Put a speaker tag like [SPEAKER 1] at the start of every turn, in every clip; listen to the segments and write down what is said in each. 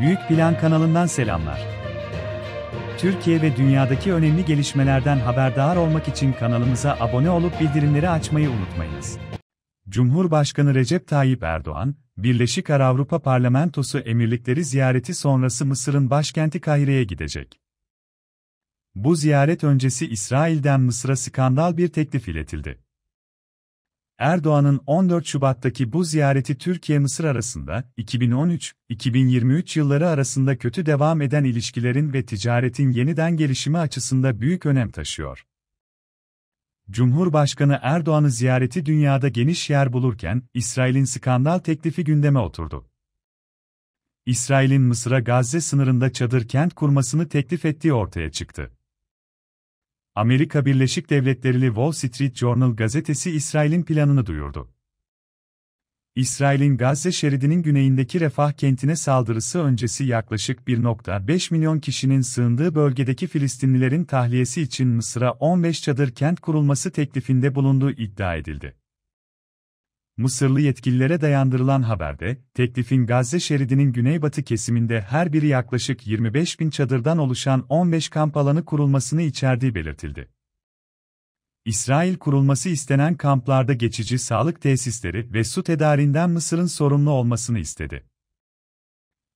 [SPEAKER 1] Büyük Plan kanalından selamlar. Türkiye ve dünyadaki önemli gelişmelerden haberdar olmak için kanalımıza abone olup bildirimleri açmayı unutmayınız. Cumhurbaşkanı Recep Tayyip Erdoğan, Birleşik Arap Avrupa Parlamentosu Emirlikleri ziyareti sonrası Mısır'ın başkenti Kahire'ye gidecek. Bu ziyaret öncesi İsrail'den Mısır'a skandal bir teklif iletildi. Erdoğan'ın 14 Şubat'taki bu ziyareti Türkiye-Mısır arasında 2013-2023 yılları arasında kötü devam eden ilişkilerin ve ticaretin yeniden gelişimi açısında büyük önem taşıyor. Cumhurbaşkanı Erdoğan'ı ziyareti dünyada geniş yer bulurken İsrail'in skandal teklifi gündeme oturdu. İsrail'in Mısır'a Gazze sınırında çadır kent kurmasını teklif ettiği ortaya çıktı. Amerika Birleşik Devletleri'li Wall Street Journal gazetesi İsrail'in planını duyurdu. İsrail'in Gazze şeridinin güneyindeki Refah kentine saldırısı öncesi yaklaşık 1.5 milyon kişinin sığındığı bölgedeki Filistinlilerin tahliyesi için Mısır'a 15 çadır kent kurulması teklifinde bulunduğu iddia edildi. Mısırlı yetkililere dayandırılan haberde, teklifin Gazze şeridinin güneybatı kesiminde her biri yaklaşık 25 bin çadırdan oluşan 15 kamp alanı kurulmasını içerdiği belirtildi. İsrail kurulması istenen kamplarda geçici sağlık tesisleri ve su tedariğinden Mısır'ın sorumlu olmasını istedi.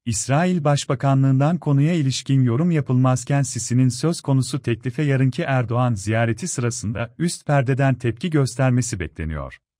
[SPEAKER 1] İsrail Başbakanlığından konuya ilişkin yorum yapılmazken Sisi'nin söz konusu teklife yarınki Erdoğan ziyareti sırasında üst perdeden tepki göstermesi bekleniyor.